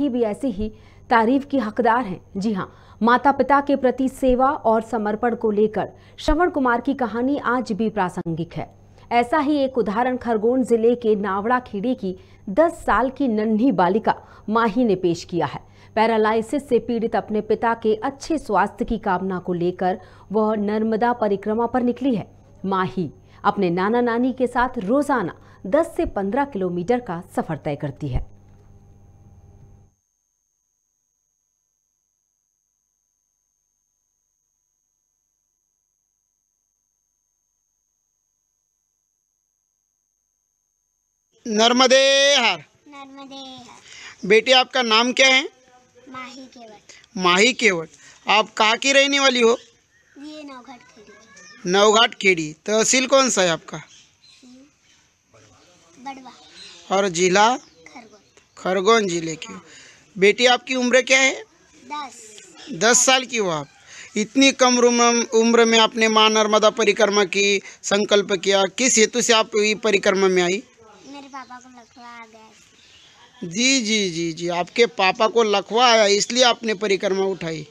सिपाही भी ऐसी ही तारीफ की हकदार हैं जी हाँ माता पिता के प्रति सेवा और समर्पण को लेकर श्रवण कुमार की कहानी आज भी प्रासंगिक है ऐसा ही एक उदाहरण खरगोन जिले के नावड़ा खेड़ी की 10 साल की नन्ही बालिका माही ने पेश किया है पैरालाइसिस से पीड़ित अपने पिता के अच्छे स्वास्थ्य की कामना को लेकर वह नर्मदा परिक्रमा पर निकली है माही अपने नाना नानी के साथ रोजाना 10 से 15 किलोमीटर का सफर तय करती है नर्मदे हार नर्मदे बेटी आपका नाम क्या है माही केवट माही केवट आप कहाँ की रहने वाली हो ये नवघाट खेड़ी नवघाट खेड़ी तहसील कौन सा है आपका बड़वा और जिला खरगोन जिले की बेटी आपकी उम्र क्या है दस दस साल की हो आप इतनी कम उम्र में आपने माँ नर्मदा परिक्रमा की संकल्प किया किस हेतु से आप ये परिक्रमा में आई पापा को लखवा आ गया जी जी जी जी आपके पापा को लखवा आया इसलिए आपने परिक्रमा उठाई